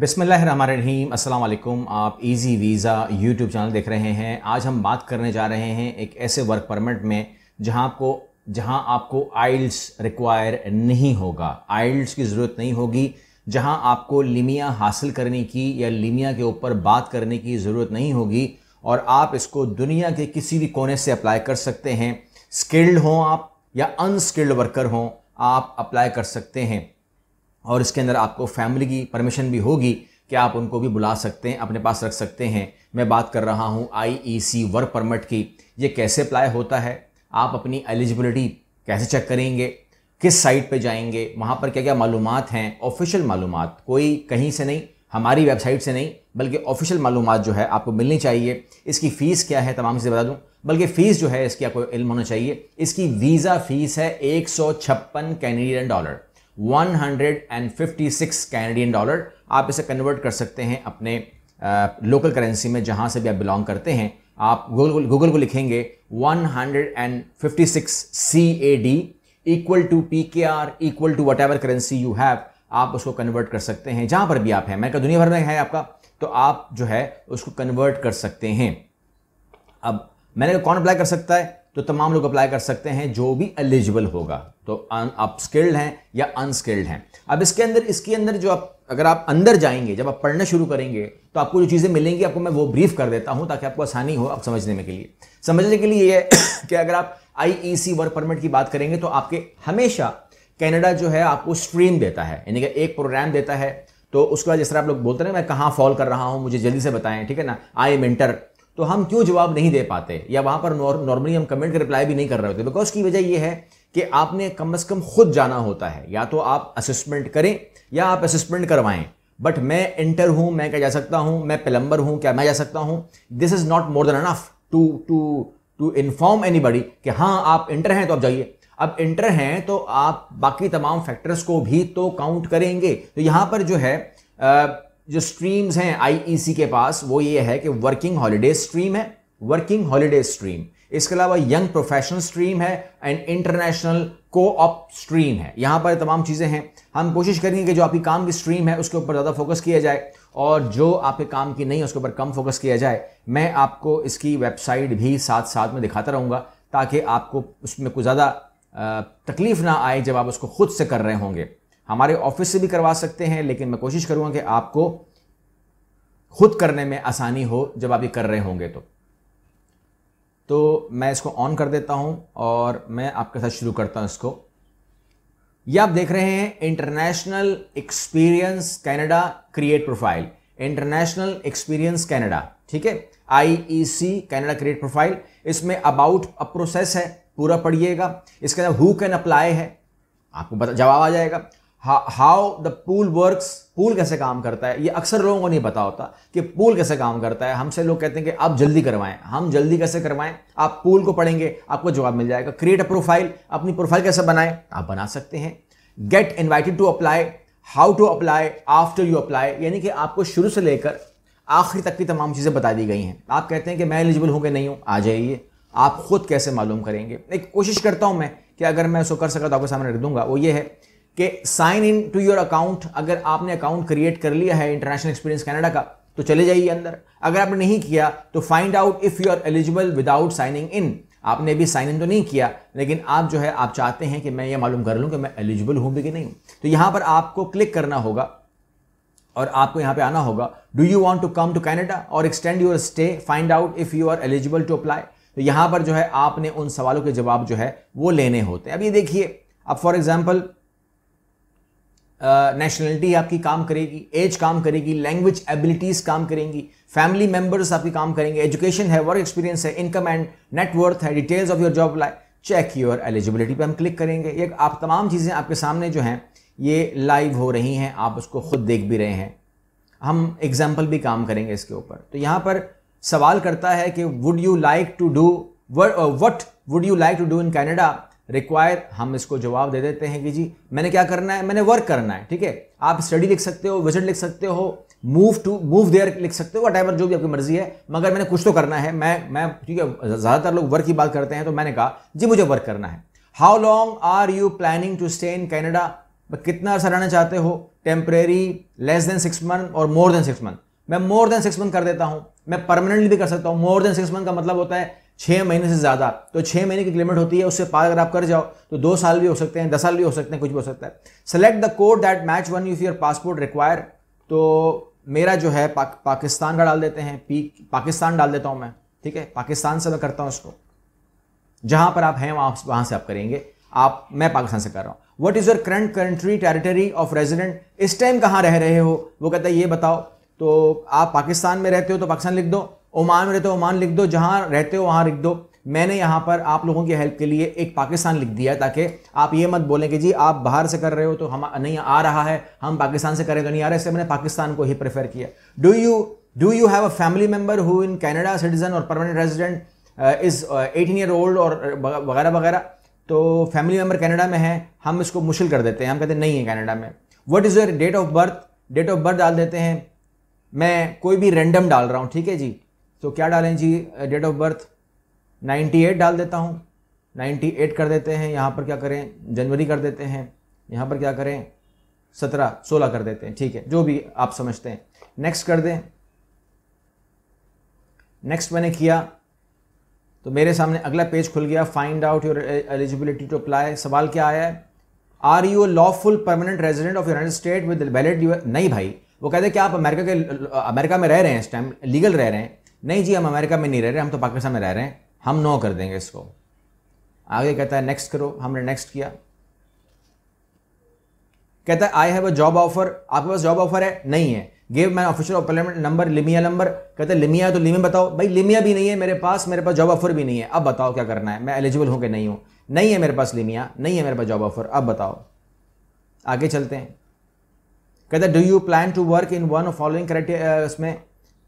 बिसमीम अल्लाम आप इजी वीज़ा यूट्यूब चैनल देख रहे हैं आज हम बात करने जा रहे हैं एक ऐसे वर्क परमिट में जहां आपको जहां आपको आइल्स रिक्वायर नहीं होगा आइल्स की ज़रूरत नहीं होगी जहां आपको लिमिया हासिल करने की या लिमिया के ऊपर बात करने की ज़रूरत नहीं होगी और आप इसको दुनिया के किसी भी कोने से अप्लाई कर सकते हैं स्किल्ड हों आप या अनस्किल्ड वर्कर हों आप अप्लाई कर सकते हैं और इसके अंदर आपको फैमिली की परमिशन भी होगी कि आप उनको भी बुला सकते हैं अपने पास रख सकते हैं मैं बात कर रहा हूँ आई सी वर्क परमिट की ये कैसे अप्लाई होता है आप अपनी एलिजिबिलिटी कैसे चेक करेंगे किस साइट पे जाएंगे वहाँ पर क्या क्या मालूम हैं ऑफिशियल मालूम कोई कहीं से नहीं हमारी वेबसाइट से नहीं बल्कि ऑफिशियल मालूम जो है आपको मिलनी चाहिए इसकी फ़ीस क्या है तमाम से बता दूँ बल्कि फ़ीस जो है इसकी आपको इल्म होना चाहिए इसकी वीज़ा फ़ीस है एक कैनेडियन डॉलर 156 कैनेडियन डॉलर आप इसे कन्वर्ट कर सकते हैं अपने लोकल करेंसी में जहां से भी आप बिलोंग करते हैं आप गूगल गूगल को लिखेंगे 156 C A equal to P K R equal to whatever currency you have आप उसको कन्वर्ट कर सकते हैं जहां पर भी आप हैं मैं कहा दुनिया भर में है आपका तो आप जो है उसको कन्वर्ट कर सकते हैं अब मैंने कौन अप्लाई कर सकता है तो तमाम लोग अप्लाई कर सकते हैं जो भी एलिजिबल होगा तो आप स्किल्ड हैं या अनस्किल्ड हैं अब इसके अंदर इसके अंदर जो आप अगर आप अंदर जाएंगे जब आप पढ़ना शुरू करेंगे तो आपको जो चीज़ें मिलेंगी आपको मैं वो ब्रीफ कर देता हूँ ताकि आपको आसानी हो आप समझने में के लिए समझने के लिए ये कि अगर आप आईईसी वर्क परमिट की बात करेंगे तो आपके हमेशा कैनेडा जो है आपको स्ट्रीम देता है यानी कि एक प्रोग्राम देता है तो उसके बाद जिस तरह आप लोग बोलते हैं मैं कहाँ फॉल कर रहा हूँ मुझे जल्दी से बताएं ठीक है ना आई एम इंटर तो हम क्यों जवाब नहीं दे पाते या वहाँ पर नॉर्मली हम कमेंट का रिप्लाई भी नहीं कर रहे होते बिकॉज की वजह यह है कि आपने कम से कम खुद जाना होता है या तो आप असेसमेंट करें या आप असिस्मेंट करवाएं बट मैं इंटर हूं मैं क्या जा सकता हूं मैं प्लम्बर हूं क्या मैं जा सकता हूं this is not more than enough to to to inform buddy कि हाँ आप इंटर हैं तो आप जाइए अब इंटर हैं तो आप बाकी तमाम फैक्टर्स को भी तो काउंट करेंगे तो यहाँ पर जो है जो स्ट्रीम्स हैं आईईसी e के पास वो ये है कि वर्किंग हॉलीडे स्ट्रीम है वर्किंग हॉलीडे स्ट्रीम इसके अलावा यंग प्रोफेशनल स्ट्रीम है and international co-op stream है यहाँ पर तमाम चीज़ें हैं हम कोशिश करेंगे कि जो आपकी काम की स्ट्रीम है उसके ऊपर ज़्यादा फोकस किया जाए और जो आपके काम की नहीं है उसके ऊपर कम फोकस किया जाए मैं आपको इसकी वेबसाइट भी साथ साथ में दिखाता रहूँगा ताकि आपको उसमें कुछ ज़्यादा तकलीफ ना आए जब आप उसको खुद से कर रहे होंगे हमारे ऑफिस से भी करवा सकते हैं लेकिन मैं कोशिश करूँगा कि आपको खुद करने में आसानी हो जब आप ये कर रहे होंगे तो तो मैं इसको ऑन कर देता हूं और मैं आपके साथ शुरू करता हूं इसको ये आप देख रहे हैं international experience Canada create profile international experience Canada ठीक है I E C Canada create profile इसमें अबाउट अ प्रोसेस है पूरा पढ़िएगा इसके अंदर हु कैन अप्लाई है आपको जवाब आ जाएगा how the pool work pool कैसे काम करता है ये अक्सर लोगों को नहीं पता होता कि पूल कैसे काम करता है हमसे लोग कहते हैं कि आप जल्दी करवाएं हम जल्दी कैसे करवाएं आप पूल को पढ़ेंगे आपको जवाब मिल जाएगा क्रिएट अ प्रोफाइल अपनी प्रोफाइल कैसे बनाएं आप बना सकते हैं get invited to apply how to apply after you apply यानी कि आपको शुरू से लेकर आखिर तक की तमाम चीज़ें बता दी गई हैं आप कहते हैं कि मैं एलिजिबल हूँ कि नहीं हूँ आ जाइए आप खुद कैसे मालूम करेंगे एक कोशिश करता हूँ मैं कि अगर मैं उसको कर सका तो आपके सामने रख दूंगा वो ये है कि sign in to your account अगर आपने अकाउंट क्रिएट कर लिया है इंटरनेशनल एक्सपीरियंस कनाडा का तो चले जाइए अंदर अगर आपने नहीं किया तो find out if you are eligible without signing in आपने भी साइन इन तो नहीं किया लेकिन आप जो है आप चाहते हैं कि मैं ये मालूम कर लूं कि मैं एलिजिबल हूं भी कि नहीं तो यहां पर आपको क्लिक करना होगा और आपको यहां पे आना होगा do you want to come to Canada और extend your stay find out if you are eligible to apply तो यहां पर जो है आपने उन सवालों के जवाब जो है वो लेने होते हैं अब ये देखिए अब फॉर एग्जाम्पल नेशनलिटी आपकी काम करेगी एज काम करेगी लैंग्वेज एबिलिटीज़ काम करेंगी फैमिली मेम्बर्स आपकी काम करेंगे एजुकेशन है वर्क एक्सपीरियंस है इनकम एंड नेटवर्थ है details of your job life check your eligibility पे हम क्लिक करेंगे ये आप तमाम चीज़ें आपके सामने जो हैं ये लाइव हो रही हैं आप उसको खुद देख भी रहे हैं हम एग्जाम्पल भी काम करेंगे इसके ऊपर तो यहाँ पर सवाल करता है कि would you like to do what would you like to do in Canada require हम इसको जवाब दे देते हैं कि जी मैंने क्या करना है मैंने वर्क करना है ठीक है आप स्टडी लिख सकते हो विजिट लिख सकते हो मूव टू मूव देयर लिख सकते हो वट एवर जो भी आपकी मर्जी है मगर मैंने कुछ तो करना है मैं मैं ठीक है ज़्यादातर लोग वर्क की बात करते हैं तो मैंने कहा जी मुझे वर्क करना है how long are you planning to stay in Canada कितना अर्सा रहना चाहते हो temporary less than six month और मोर देन सिक्स मंथ मैं मोर देन सिक्स मंथ कर देता हूँ मैं परमानेंटली भी कर सकता हूँ मोर देन सिक्स मंथ का मतलब होता है छः महीने से ज़्यादा तो छः महीने की लिमिट होती है उससे पार अगर आप कर जाओ तो दो साल भी हो सकते हैं दस साल भी हो सकते हैं कुछ भी हो सकता है select the code that match one you your passport require तो मेरा जो है पाक, पाकिस्तान का डाल देते हैं पी पाकिस्तान डाल देता हूँ मैं ठीक है पाकिस्तान से मैं करता हूँ इसको जहाँ पर आप हैं वहाँ वहाँ से आप करेंगे आप मैं पाकिस्तान से कर रहा हूँ what is your current country territory of resident इस टाइम कहाँ रह रहे हो वो कहता है ये बताओ तो आप पाकिस्तान में रहते हो तो पाकिस्तान लिख दो ओमान में रहते हो ओमान लिख दो जहाँ रहते हो वहाँ लिख दो मैंने यहाँ पर आप लोगों की हेल्प के लिए एक पाकिस्तान लिख दिया ताकि आप ये मत बोलें कि जी आप बाहर से कर रहे हो तो हम नहीं आ रहा है हम पाकिस्तान से करें तो नहीं आ रहा है इसलिए मैंने पाकिस्तान को ही प्रेफर किया do you do you have a family member who in Canada citizen or permanent resident is eighteen year old और वगैरह वगैरह तो फैमिली मेम्बर कैनेडा में है हम इसको मुश्किल कर देते हैं हम कहते हैं नहीं है कैनेडा में what is your date of birth date of birth डाल देते हैं मैं कोई भी रेंडम डाल रहा हूँ ठीक है जी तो क्या डालें जी डेट ऑफ बर्थ 98 डाल देता हूँ 98 कर देते हैं यहाँ पर क्या करें जनवरी कर देते हैं यहाँ पर क्या करें 17 16 कर देते हैं ठीक है जो भी आप समझते हैं नेक्स्ट कर दें नेक्स्ट मैंने किया तो मेरे सामने अगला पेज खुल गया find out your eligibility to apply सवाल क्या आया है are you lawful permanent resident of United State with valid नहीं भाई वो कहते हैं कि आप अमेरिका के अमेरिका में रह रहे हैं इस टाइम लीगल रह रहे हैं नहीं जी हम अमेरिका में नहीं रह रहे हम तो पाकिस्तान में रह रहे हैं हम नो कर देंगे इसको आगे कहता है नेक्स्ट करो हमने नेक्स्ट किया कहता है I have a job offer आपके पास जॉब ऑफर है नहीं है gave man official appointment number LMIA number कहते हैं लिमिया है तो लिमिया बताओ भाई लिमिया भी नहीं है मेरे पास मेरे पास जॉब ऑफर भी नहीं है अब बताओ क्या करना है मैं एलिजिबल हूँ कि नहीं हूँ नहीं है मेरे पास लिमिया नहीं है मेरे पास जॉब ऑफर अब बताओ आगे चलते हैं कहते हैं do you plan to work in one following correct इसमें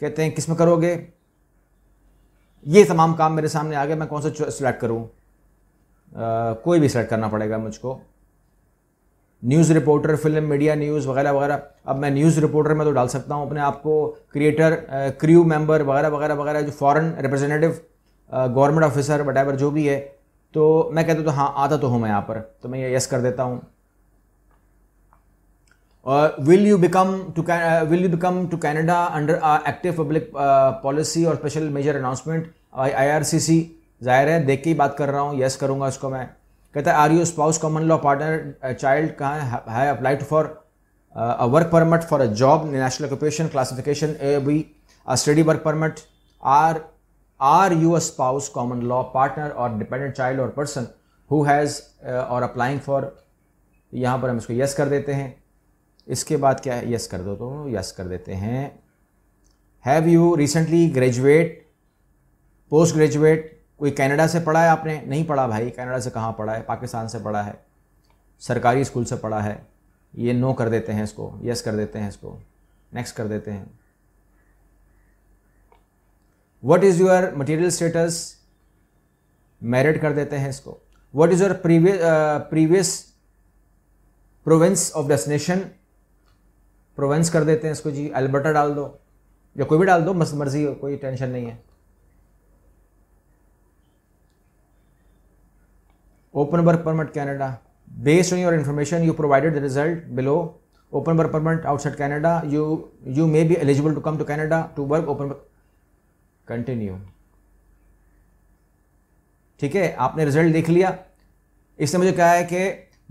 कहते हैं किस में करोगे ये तमाम काम मेरे सामने आ गए मैं कौन सा सिलेक्ट करूँ कोई भी सिलेक्ट करना पड़ेगा मुझको news reporter film media news वगैरह वगैरह अब मैं न्यूज़ रिपोर्टर में तो डाल सकता हूँ अपने आप को क्रिएटर क्रू मेंबर वगैरह वगैरह वगैरह जो foreign representative government officer whatever जो भी है तो मैं कहता तो हाँ आता तो हूँ मैं यहाँ पर तो मैं ये यस कर देता हूँ or uh, will you become to uh, will you become to Canada under uh, active public uh, policy or I R C C जाहिर है देख के ही बात कर रहा हूँ यस करूँगा उसको मैं कहता है are you spouse common law partner child कहाँ है applied for a work permit for a job national occupation classification A B a study work permit or are you a spouse common law partner or dependent child or person who has or applying for यहाँ पर हम इसको yes कर देते हैं इसके बाद क्या है यस कर दो तो यस कर देते हैं have you recently graduate post graduate कोई कनाडा से पढ़ा है आपने नहीं पढ़ा भाई कनाडा से कहाँ पढ़ा है पाकिस्तान से पढ़ा है सरकारी स्कूल से पढ़ा है ये नो कर देते हैं इसको यस कर देते हैं इसको नेक्स्ट कर देते हैं what is your material status merit कर देते हैं इसको what is your previous previous province of destination province कर देते हैं इसको जी अल्बर्टा डाल दो या कोई भी डाल दो मस्त मर्जी कोई टेंशन नहीं है open work permit Canada based on your information you provided the result below open work permit outside Canada you you may be eligible to come to Canada to work open work continue ठीक है आपने result देख लिया इसने मुझे कहा है कि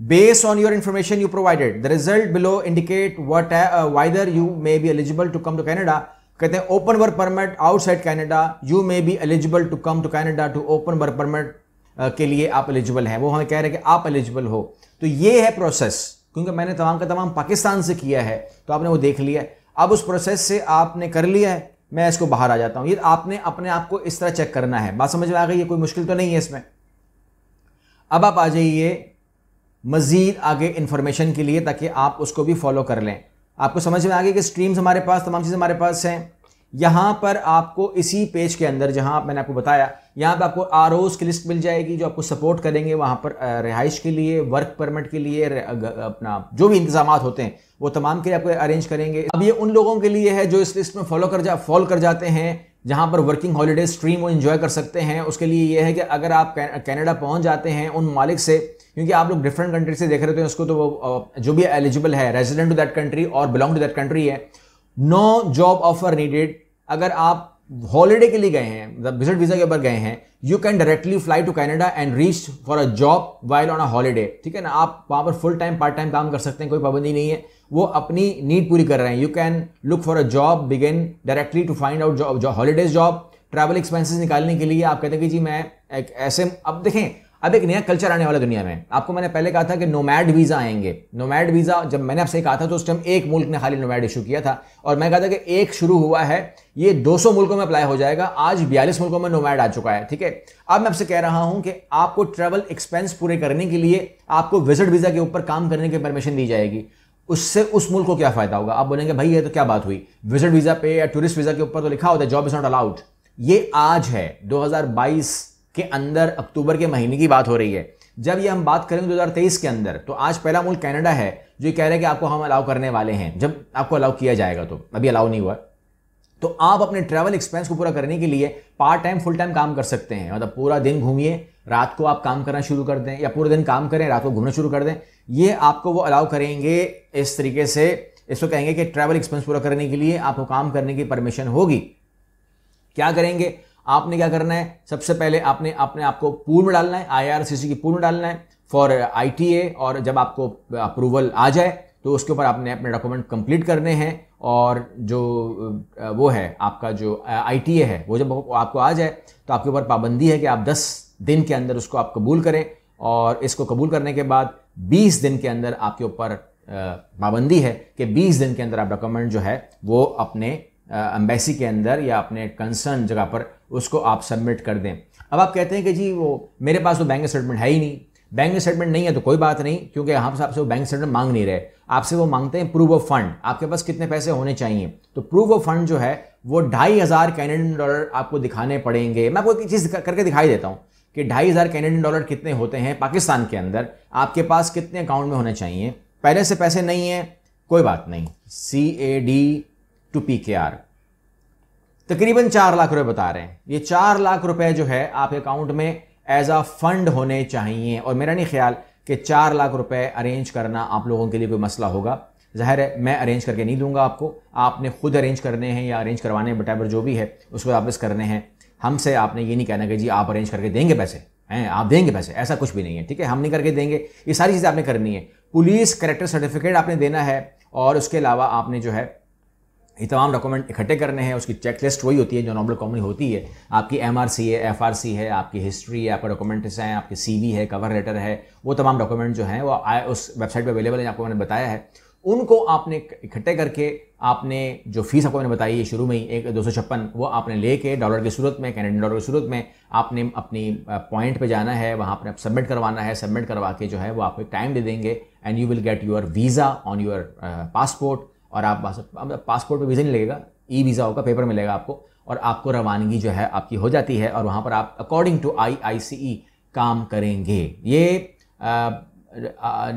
Based on your information you provided, the result below indicate what uh, uh whether you may be eligible to come to Canada. कहते हैं open work permit outside Canada you may be eligible to come to Canada to open work permit के लिए आप eligible हैं वो हमें कह रहे हैं कि आप एलिजिबल हो तो ये है प्रोसेस क्योंकि मैंने तमाम का तमाम पाकिस्तान से किया है तो आपने वो देख लिया है अब उस प्रोसेस से आपने कर लिया है मैं इसको बाहर आ जाता हूँ ये आपने अपने आप को इस तरह चेक करना है बात समझ में आ गई ये कोई मुश्किल तो नहीं है इसमें अब आप आ जाइए मज़ीद आगे इन्फॉर्मेशन के लिए ताकि आप उसको भी फॉलो कर लें आपको समझ में आ गया कि स्ट्रीम्स हमारे पास तमाम चीज़ें हमारे पास हैं यहाँ पर आपको इसी पेज के अंदर जहाँ मैंने आपको बताया यहाँ पर आपको आर की लिस्ट मिल जाएगी जो आपको सपोर्ट करेंगे वहाँ पर रिहाइश के लिए वर्क परमिट के लिए अपना जो भी इंतजाम होते हैं वो तमाम के लिए आपको अरेंज करेंगे अब ये उन लोगों के लिए है जो इस लिस्ट में फॉलो कर जा फॉलो कर जाते हैं जहाँ पर वर्किंग हॉलीडे स्ट्रीम वो इन्जॉय कर सकते हैं उसके लिए ये है कि अगर आप कैनेडा पहुँच जाते हैं उन मालिक से क्योंकि आप लोग डिफरेंट कंट्री से देख रहे थे उसको तो वो जो भी एलिजिबल है resident to that country or belong to that country है नो जॉब ऑफर नीडेड अगर आप हॉलीडे के लिए गए हैं विजिट मतलब वीजा के ऊपर गए हैं you can directly fly to Canada and reach for a job while on a holiday ठीक है ना आप वहाँ पर फुल टाइम पार्ट टाइम काम कर सकते हैं कोई पाबंदी नहीं है वो अपनी नीड पूरी कर रहे हैं you can look for a job begin directly to find out job holidays job travel expenses निकालने के लिए आप कहते हैं कि जी मैं एक ऐसे अब देखें अब एक नया कल्चर आने वाला दुनिया में आपको मैंने पहले कहा था कि नोमैड वीज़ा आएंगे नोमैड वीज़ा जब मैंने आपसे कहा था तो उस टाइम एक मुल्क ने खाली नोमैड इशू किया था और मैं कहा था कि एक शुरू हुआ है ये 200 मुल्कों में अप्लाई हो जाएगा आज बयालीस मुल्कों में नोमैड आ चुका है ठीक है अब मैं आपसे कह रहा हूं कि आपको ट्रेवल एक्सपेंस पूरे करने के लिए आपको विजिट वीज़ा के ऊपर काम करने की परमिशन दी जाएगी उससे उस मुल्क को क्या फ़ायदा होगा आप बोलेंगे भाई ये तो क्या बात हुई विजिट वीज़ा पे या टूरिस्ट वीज़ा के ऊपर तो लिखा होता है जॉब इज़ नॉट अलाउड ये आज है दो के अंदर अक्टूबर के महीने की बात हो रही है जब ये हम बात करेंगे दो के अंदर तो आज पहला मुल्क कैनेडा है जो कह रहे हैं कि आपको हम अलाउ करने वाले हैं जब आपको अलाउ किया जाएगा तो अभी अलाउ नहीं हुआ तो आप अपने ट्रैवल एक्सपेंस को पूरा करने के लिए पार्ट टाइम फुल टाइम काम कर सकते हैं मतलब पूरा दिन घूमिए रात को आप काम करना शुरू कर दें या पूरे दिन काम करें रात को घूमना शुरू कर दें ये आपको वो अलाउ करेंगे इस तरीके से इसको कहेंगे कि ट्रैवल एक्सपेंस पूरा करने के लिए आपको काम करने की परमिशन होगी क्या करेंगे आपने क्या करना है सबसे पहले आपने अपने आपको पूर्ण में डालना है आईआरसीसी की पूर्ण डालना है फॉर आईटीए और जब आपको अप्रूवल आ जाए तो उसके ऊपर आपने अपने डॉक्यूमेंट कंप्लीट करने हैं और जो वो है आपका जो आईटीए है वो जब आपको आ जाए तो आपके ऊपर पाबंदी है कि आप 10 दिन के अंदर उसको आप कबूल करें और इसको कबूल करने के बाद 20 दिन के अंदर आपके ऊपर पाबंदी है कि 20 दिन के अंदर आप डॉक्यूमेंट जो है वो अपने एम्बेसी के अंदर या अपने कंसर्न जगह पर उसको आप सबमिट कर दें अब आप कहते हैं कि जी वो मेरे पास तो बैंक स्टेटमेंट है ही नहीं बैंक स्टेटमेंट नहीं है तो कोई बात नहीं क्योंकि हम आपसे वो बैंक स्टेटमेंट मांग नहीं रहे आपसे वो मांगते हैं प्रूफ ऑफ फंड आपके पास कितने पैसे होने चाहिए तो प्रूफ ऑफ फंड जो है वो ढाई हज़ार कैनेडियन डॉलर आपको दिखाने पड़ेंगे मैं कोई चीज़ करके दिखाई देता हूँ कि ढाई हज़ार कैनेडियन डॉलर कितने होते हैं पाकिस्तान के अंदर आपके पास कितने अकाउंट में होने चाहिए पहले से पैसे नहीं हैं कोई बात नहीं C A D two P K R तकरीबन चार लाख रुपए बता रहे हैं ये चार लाख रुपए जो है आपके अकाउंट में एज अ फंड होने चाहिए और मेरा नहीं ख्याल कि चार लाख रुपए अरेंज करना आप लोगों के लिए कोई मसला होगा ज़ाहिर है मैं अरेंज करके नहीं दूंगा आपको आपने खुद अरेंज करने हैं या अरेंज करवाने हैं बटाबर जो भी है उसको वापस करने हैं हमसे आपने ये नहीं कहना कि जी आप अरेंज करके देंगे पैसे हैं आप देंगे पैसे ऐसा कुछ भी नहीं है ठीक है हम नहीं करके देंगे ये सारी चीज़ें आपने करनी है पुलिस करेक्टर सर्टिफिकेट आपने देना है और उसके अलावा आपने जो है ये तमाम डॉक्यूमेंट इकट्ठे करने हैं उसकी चेक लिस्ट वही होती है जो नॉर्मल कॉमन होती है आपकी एम आर सी है एफ आर सी है आपकी हिस्ट्री है आपका डॉक्यूमेंट्स हैं आपके सी वी है कवर लेटर है वो तमाम डॉक्यूमेंट जो हैं वो आए उस वेबसाइट पर अवेलेबल है आपको मैंने बताया है उनको आपने इकट्ठे करके आपने जो फीस आपको मैंने बताई है शुरू में ही एक दो सौ छप्पन वो आपने लेके डॉलर की सूरत में कैनेडियन डॉलर की सूरत में आपने अपनी पॉइंट पे जाना है वहाँ आपने आप सबमिट करवाना है सबमिट करवा के जो है वो आपको टाइम दे देंगे and you will get your visa on your passport और आप पासपोर्ट पर वीज़ा नहीं लगेगा ई वीज़ा होगा पेपर मिलेगा आपको और आपको रवानगी जो है आपकी हो जाती है और वहाँ पर आप अकॉर्डिंग टू आई आई सी ई काम करेंगे ये आ, आ,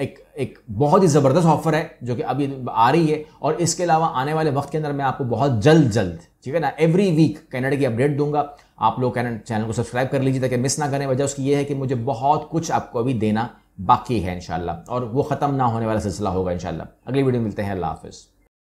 एक एक बहुत ही ज़बरदस्त ऑफ़र है जो कि अभी आ रही है और इसके अलावा आने वाले वक्त के अंदर मैं आपको बहुत जल्द जल्द ठीक है ना एवरी वीक कैनेडा की अपडेट दूंगा आप लोग चैनल को सब्सक्राइब कर लीजिए ताकि मिस ना करें वजह उसकी ये है कि मुझे बहुत कुछ आपको अभी देना बाकी है इनशाला और वो ख़त्म ना होने वाला सिलसिला होगा इन अगली वीडियो मिलते हैं अल्लाह हाफिज़